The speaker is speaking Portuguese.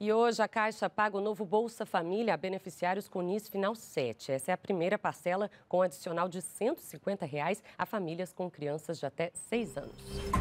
E hoje a Caixa paga o novo Bolsa Família a beneficiários com NIS Final 7. Essa é a primeira parcela com adicional de R$ 150 reais a famílias com crianças de até 6 anos.